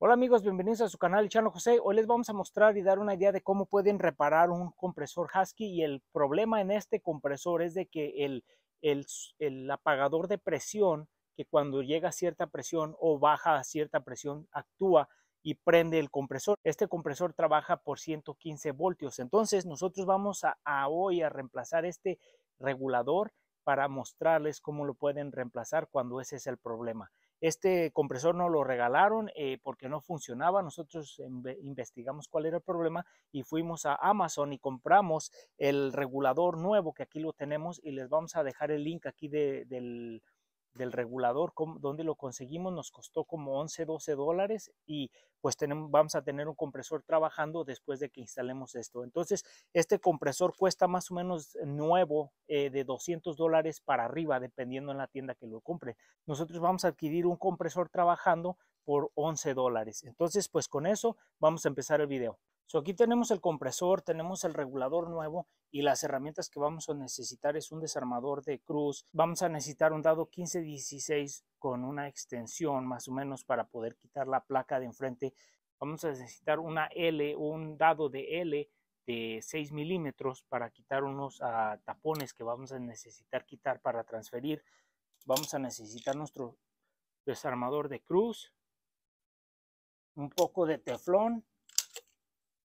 Hola amigos, bienvenidos a su canal El Chano José. Hoy les vamos a mostrar y dar una idea de cómo pueden reparar un compresor Husky y el problema en este compresor es de que el, el, apagador de presión, que cuando llega a cierta presión o baja a cierta presión, actúa y prende el compresor. Este compresor trabaja por 115 voltios. Entonces nosotros vamos a hoy a reemplazar este regulador para mostrarles cómo lo pueden reemplazar cuando ese es el problema. Este compresor nos lo regalaron eh, porque no funcionaba. Nosotros investigamos cuál era el problema y fuimos a Amazon y compramos el regulador nuevo que aquí lo tenemos y les vamos a dejar el link aquí del del regulador, donde dónde lo conseguimos, nos costó como 11, 12 dólares y pues tenemos, vamos a tener un compresor trabajando después de que instalemos esto. Entonces, este compresor cuesta más o menos nuevo eh, de 200 dólares para arriba, dependiendo en la tienda que lo compre. Nosotros vamos a adquirir un compresor trabajando por 11 dólares. Entonces, pues con eso vamos a empezar el video aquí tenemos el compresor, tenemos el regulador nuevo y las herramientas que vamos a necesitar es un desarmador de cruz. Vamos a necesitar un dado 15-16 con una extensión más o menos para poder quitar la placa de enfrente. Vamos a necesitar una L un dado de L de 6 milímetros para quitar unos ah, tapones que vamos a necesitar quitar para transferir. Vamos a necesitar nuestro desarmador de cruz, un poco de teflón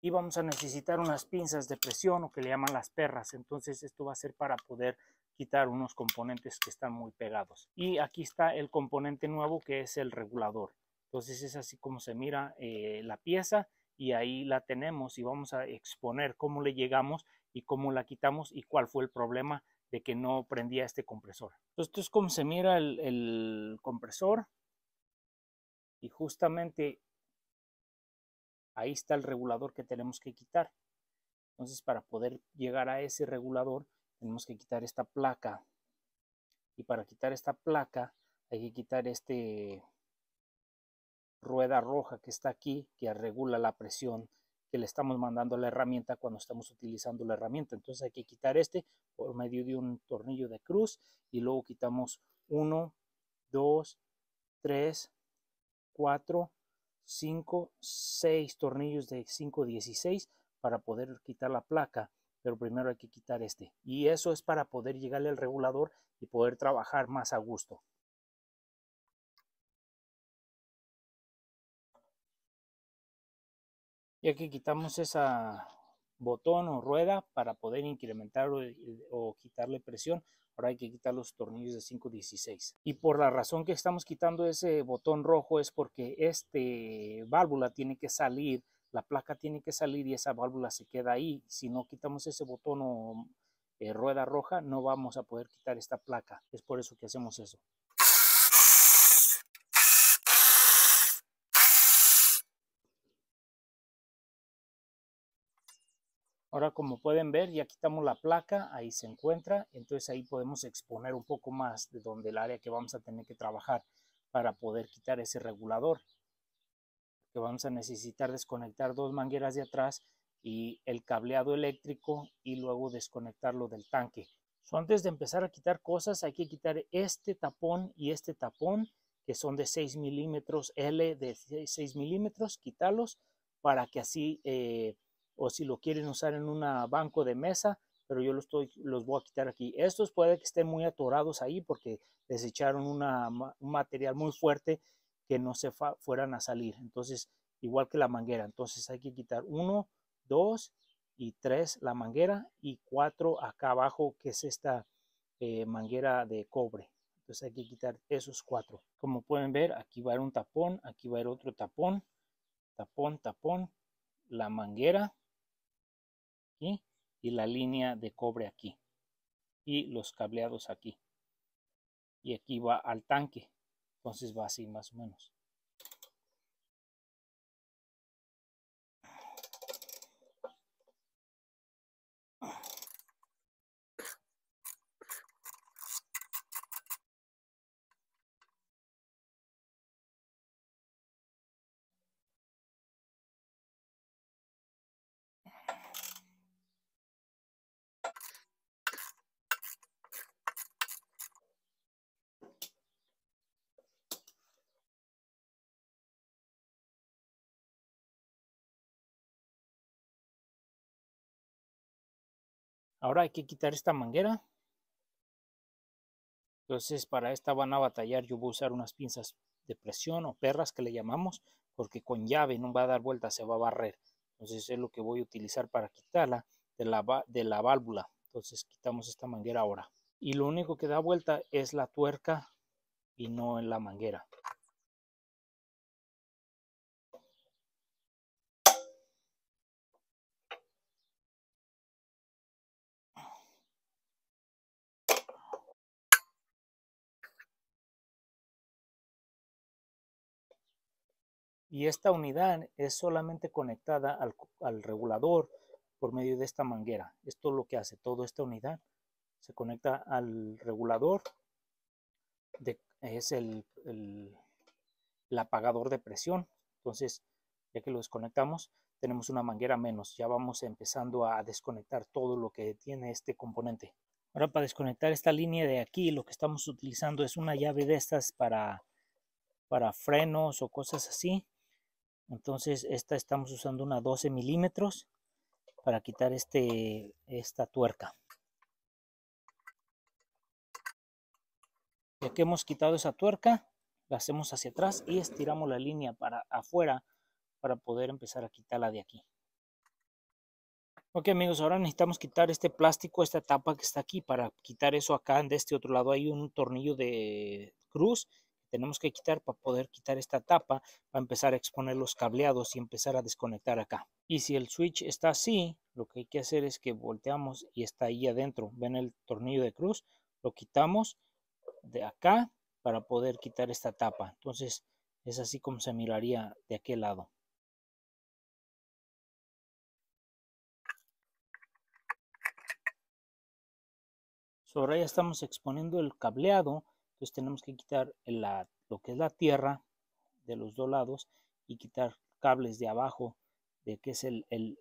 y vamos a necesitar unas pinzas de presión o que le llaman las perras. Entonces esto va a ser para poder quitar unos componentes que están muy pegados. Y aquí está el componente nuevo que es el regulador. Entonces es así como se mira eh, la pieza y ahí la tenemos y vamos a exponer cómo le llegamos y cómo la quitamos y cuál fue el problema de que no prendía este compresor. Entonces esto es como se mira el compresor y justamente Ahí está el regulador que tenemos que quitar. Entonces, para poder llegar a ese regulador, tenemos que quitar esta placa. Y para quitar esta placa, hay que quitar este rueda roja que está aquí, que regula la presión que le estamos mandando a la herramienta cuando estamos utilizando la herramienta. Entonces hay que quitar este por medio de un tornillo de cruz y luego quitamos uno, dos, tres, cuatro... 5, 6 tornillos de 5.16 para poder quitar la placa, pero primero hay que quitar este. Y eso es para poder llegarle al regulador y poder trabajar más a gusto. Y aquí quitamos esa botón o rueda para poder incrementar o quitarle presión Ahora hay que quitar los tornillos de 5.16. Y por la razón que estamos quitando ese botón rojo es porque este válvula tiene que salir, la placa tiene que salir y esa válvula se queda ahí. Si no quitamos ese botón o eh, rueda roja, no vamos a poder quitar esta placa. Es por eso que hacemos eso. Ahora como pueden ver ya quitamos la placa, ahí se encuentra, entonces ahí podemos exponer un poco más de donde el área que vamos a tener que trabajar para poder quitar ese regulador. Que vamos a necesitar desconectar dos mangueras de atrás y el cableado eléctrico y luego desconectarlo del tanque. antes de empezar a quitar cosas hay que quitar este tapón y este tapón que son de 6 milímetros L de 6 milímetros, quitarlos para que así eh, o si lo quieren usar en un banco de mesa, pero yo los, estoy, los voy a quitar aquí. Estos puede que estén muy atorados ahí porque desecharon un material muy fuerte que no se fueran a salir. Entonces, igual que la manguera. Entonces hay que quitar uno, dos y tres la manguera y cuatro acá abajo que es esta eh, manguera de cobre. Entonces hay que quitar esos cuatro. Como pueden ver, aquí va a ir un tapón, aquí va a ir otro tapón, tapón, tapón, la manguera, y la línea de cobre aquí y los cableados aquí y aquí va al tanque entonces va así más o menos Ahora hay que quitar esta manguera. Entonces para esta van a batallar. Yo voy a usar unas pinzas de presión o perras que le llamamos. Porque con llave no va a dar vuelta, se va a barrer. Entonces es lo que voy a utilizar para quitarla de la, de la válvula. Entonces quitamos esta manguera ahora. Y lo único que da vuelta es la tuerca y no en la manguera. y esta unidad es solamente conectada al, regulador por medio de esta manguera. Esto es lo que hace toda esta unidad. Se conecta al regulador, es el, apagador de presión. Entonces, ya que lo desconectamos, tenemos una manguera menos. Ya vamos empezando a desconectar todo lo que tiene este componente. Ahora, para desconectar esta línea de aquí, lo que estamos utilizando es una llave de estas para, para frenos o cosas así entonces esta estamos usando una 12 milímetros para quitar este, esta tuerca ya que hemos quitado esa tuerca la hacemos hacia atrás y estiramos la línea para afuera para poder empezar a quitarla de aquí ok amigos ahora necesitamos quitar este plástico esta tapa que está aquí para quitar eso acá de este otro lado hay un tornillo de cruz tenemos que quitar para poder quitar esta tapa, para empezar a exponer los cableados y empezar a desconectar acá. Y si el switch está así, lo que hay que hacer es que volteamos y está ahí adentro. Ven el tornillo de cruz, lo quitamos de acá para poder quitar esta tapa. Entonces es así como se miraría de aquel lado. Sobre ahora ya estamos exponiendo el cableado entonces tenemos que quitar lo que es la tierra de los dos lados y quitar cables de abajo de que es el, el,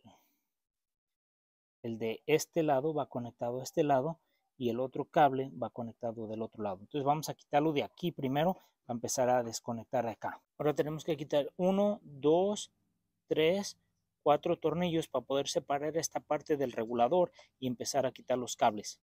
el de este lado va conectado a este lado y el otro cable va conectado del otro lado. Entonces vamos a quitarlo de aquí primero para empezar a desconectar de acá. Ahora tenemos que quitar uno, dos, tres, cuatro tornillos para poder separar esta parte del regulador y empezar a quitar los cables.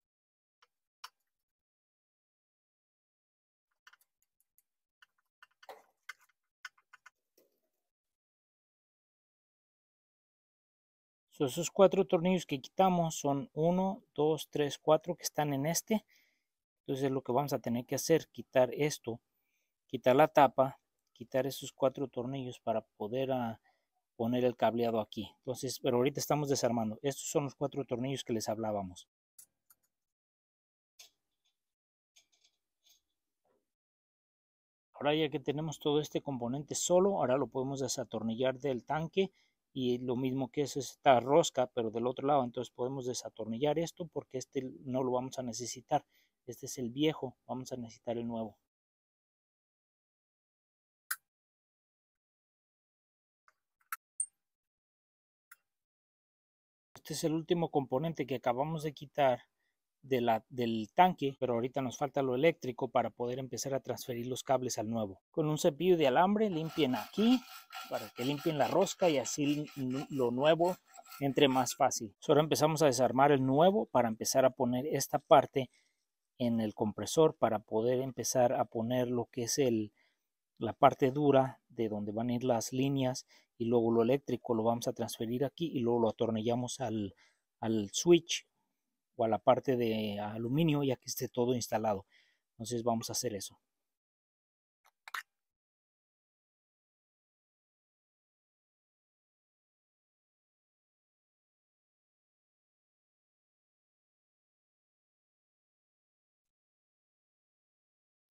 esos cuatro tornillos que quitamos son 1, 2, 3, 4 que están en este. Entonces lo que vamos a tener que hacer, quitar esto, quitar la tapa, quitar esos cuatro tornillos para poder ah, poner el cableado aquí. Entonces, pero ahorita estamos desarmando. Estos son los cuatro tornillos que les hablábamos. Ahora ya que tenemos todo este componente solo, ahora lo podemos desatornillar del tanque y lo mismo que es esta rosca, pero del otro lado. Entonces podemos desatornillar esto porque este no lo vamos a necesitar. Este es el viejo, vamos a necesitar el nuevo. Este es el último componente que acabamos de quitar del tanque, pero ahorita nos falta lo eléctrico para poder empezar a transferir los cables al nuevo. Con un cepillo de alambre limpien aquí para que limpien la rosca y así lo nuevo entre más fácil. Ahora empezamos a desarmar el nuevo para empezar a poner esta parte en el compresor para poder empezar a poner lo que es el, la parte dura de donde van a ir las líneas y luego lo eléctrico lo vamos a transferir aquí y luego lo atornillamos al, al switch o a la parte de aluminio ya que esté todo instalado. Entonces vamos a hacer eso.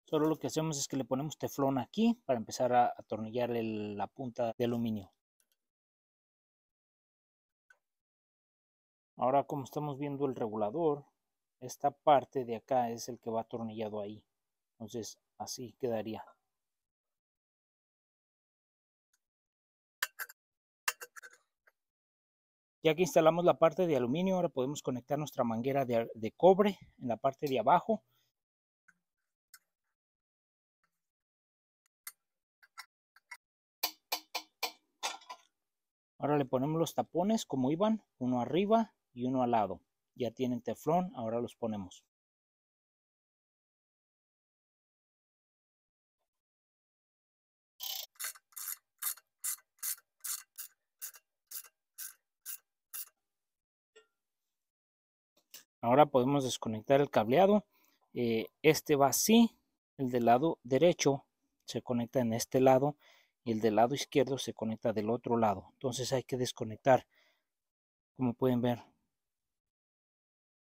Solo lo que hacemos es que le ponemos teflón aquí para empezar a atornillar la punta de aluminio. Ahora, como estamos viendo el regulador, esta parte de acá es el que va atornillado ahí. Entonces, así quedaría. Ya que instalamos la parte de aluminio, ahora podemos conectar nuestra manguera de, de cobre en la parte de abajo. Ahora le ponemos los tapones como iban, uno arriba y uno al lado. Ya tienen teflón, ahora los ponemos. Ahora podemos desconectar el cableado. Eh, este va así, el del lado derecho se conecta en este lado y el del lado izquierdo se conecta del otro lado. Entonces hay que desconectar, como pueden ver,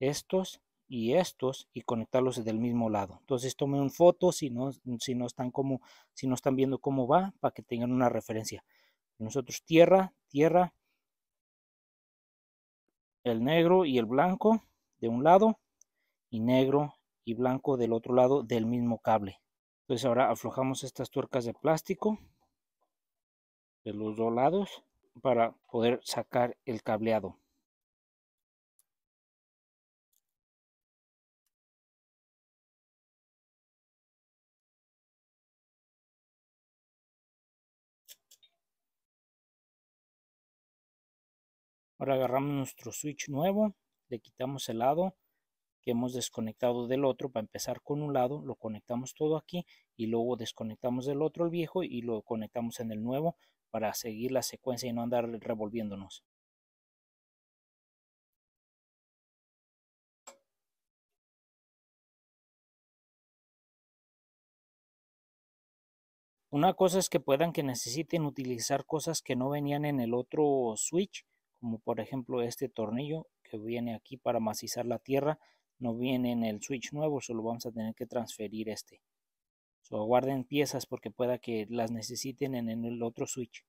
estos y estos y conectarlos del mismo lado. Entonces tomen fotos si no, si no, están como, si no están viendo cómo va para que tengan una referencia. Nosotros tierra, tierra, el negro y el blanco de un lado y negro y blanco del otro lado del mismo cable. Entonces ahora aflojamos estas tuercas de plástico de los dos lados para poder sacar el cableado. Ahora agarramos nuestro switch nuevo, le quitamos el lado que hemos desconectado del otro para empezar con un lado, lo conectamos todo aquí y luego desconectamos del otro el viejo y lo conectamos en el nuevo para seguir la secuencia y no andar revolviéndonos. Una cosa es que puedan que necesiten utilizar cosas que no venían en el otro switch como por ejemplo este tornillo que viene aquí para macizar la tierra no viene en el switch nuevo solo vamos a tener que transferir este so, guarden piezas porque pueda que las necesiten en el otro switch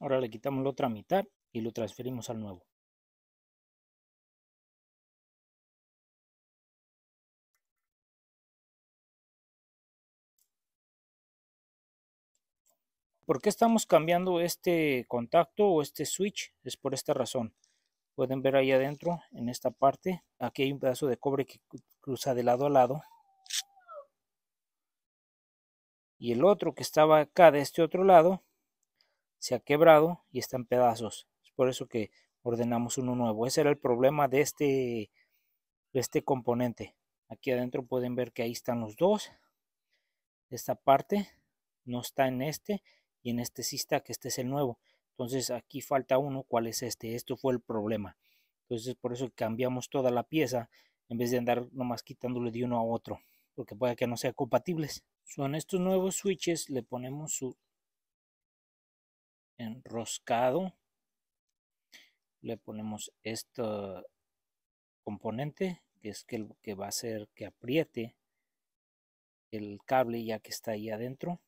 Ahora le quitamos la otra mitad y lo transferimos al nuevo. ¿Por qué estamos cambiando este contacto o este switch? Es por esta razón. Pueden ver ahí adentro, en esta parte, aquí hay un pedazo de cobre que cruza de lado a lado. Y el otro que estaba acá de este otro lado, se ha quebrado y está en pedazos. Es por eso que ordenamos uno nuevo. Ese era el problema de este, este componente. Aquí adentro pueden ver que ahí están los dos. Esta parte no está en este y en este sí que este es el nuevo. Entonces aquí falta uno, ¿cuál es este? Esto fue el problema. Entonces por eso cambiamos toda la pieza en vez de andar nomás quitándole de uno a otro, porque puede que no sean compatibles. Son estos nuevos switches, le ponemos su enroscado, le ponemos este componente, que es que, el, que va a hacer que apriete el cable ya que está ahí adentro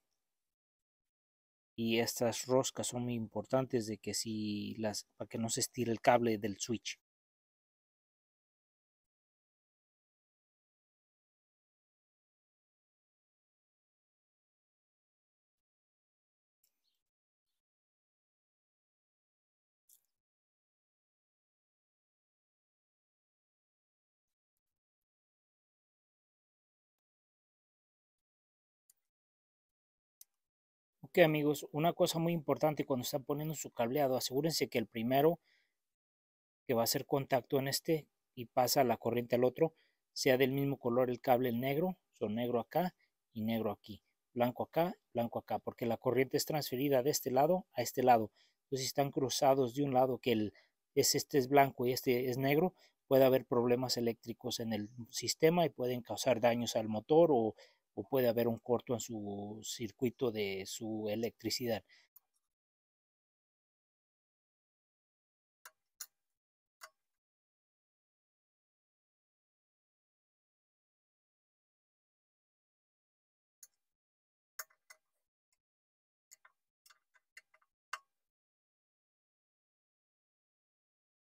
y estas roscas son muy importantes de que si las para que no se estire el cable del switch amigos, una cosa muy importante cuando están poniendo su cableado, asegúrense que el primero que va a hacer contacto en este y pasa la corriente al otro, sea del mismo color el cable el negro, son negro acá y negro aquí, blanco acá, blanco acá, porque la corriente es transferida de este lado a este lado. Entonces, si están cruzados de un lado que el, es, este es blanco y este es negro, puede haber problemas eléctricos en el sistema y pueden causar daños al motor o o puede haber un corto en su circuito de su electricidad.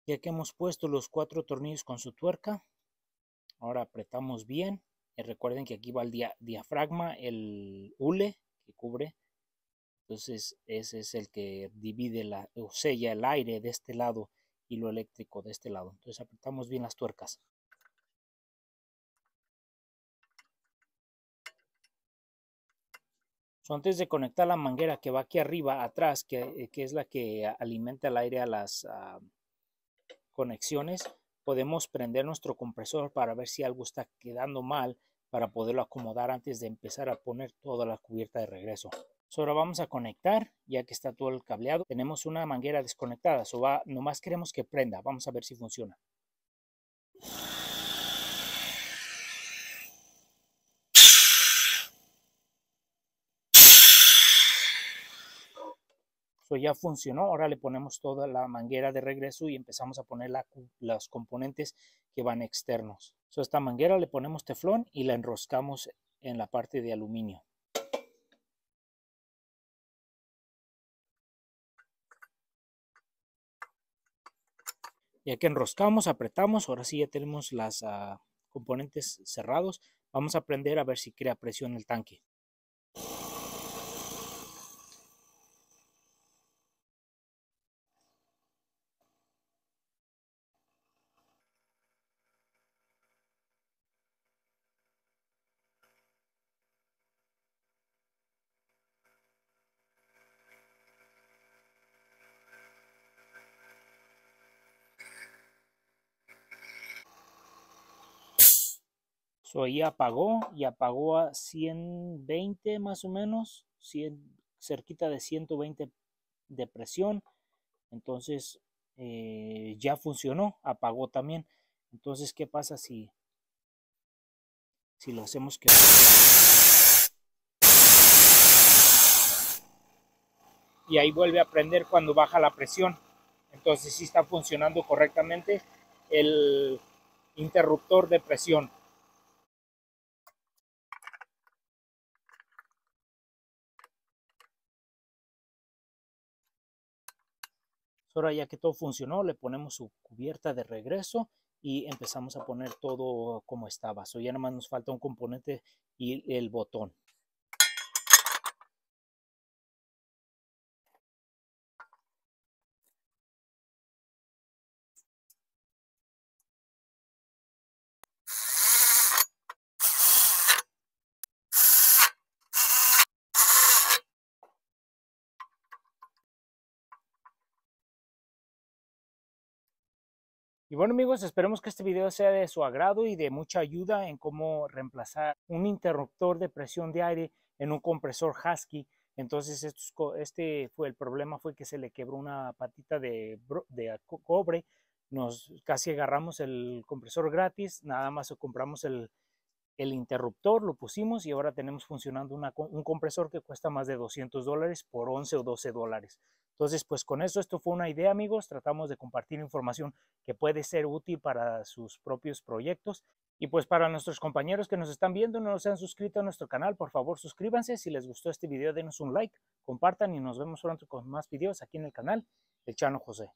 ya que hemos puesto los cuatro tornillos con su tuerca ahora apretamos bien recuerden que aquí va el diafragma, el hule que cubre. Entonces ese es el que divide la, o sella el aire de este lado y lo eléctrico de este lado. Entonces apretamos bien las tuercas. antes de conectar la manguera que va aquí arriba, atrás, que, eh, es la que alimenta el aire a las ah, conexiones, podemos prender nuestro compresor para ver si algo está quedando mal para poderlo acomodar antes de empezar a poner toda la cubierta de regreso. ahora vamos a conectar, ya que está todo el cableado. Tenemos una manguera desconectada, so va, nomás queremos que prenda. Vamos a ver si funciona. ya funcionó, ahora le ponemos toda la manguera de regreso y empezamos a poner los componentes que van externos. So esta manguera le ponemos teflón y la enroscamos en la parte de aluminio. Ya que enroscamos, apretamos, ahora sí ya tenemos las ah, componentes cerrados. Vamos a aprender a ver si crea presión el tanque. So, ahí apagó y apagó a 120 más o menos, cerquita de 120 de presión. Entonces eh, ya funcionó, apagó también. Entonces, ¿qué pasa si, si lo hacemos que... Y ahí vuelve a prender cuando baja la presión. Entonces si está funcionando correctamente el interruptor de presión. Ahora ya que todo funcionó, le ponemos su cubierta de regreso y empezamos a poner todo como estaba. So ya nada nos falta un componente y el botón. Y bueno amigos, esperemos que este video sea de su agrado y de mucha ayuda en cómo reemplazar un interruptor de presión de aire en un compresor Husky. Entonces este fue el problema, fue que se le quebró una patita de, cobre. Nos casi agarramos el compresor gratis, nada más compramos el, interruptor, lo pusimos y ahora tenemos funcionando un compresor que cuesta más de 200 dólares por 11 o 12 dólares. Entonces, pues con eso, esto fue una idea, amigos. Tratamos de compartir información que puede ser útil para sus propios proyectos. Y pues para nuestros compañeros que nos están viendo, no se han suscrito a nuestro canal, por favor suscríbanse. Si les gustó este video, denos un like, compartan y nos vemos pronto con más videos aquí en el canal de Chano José.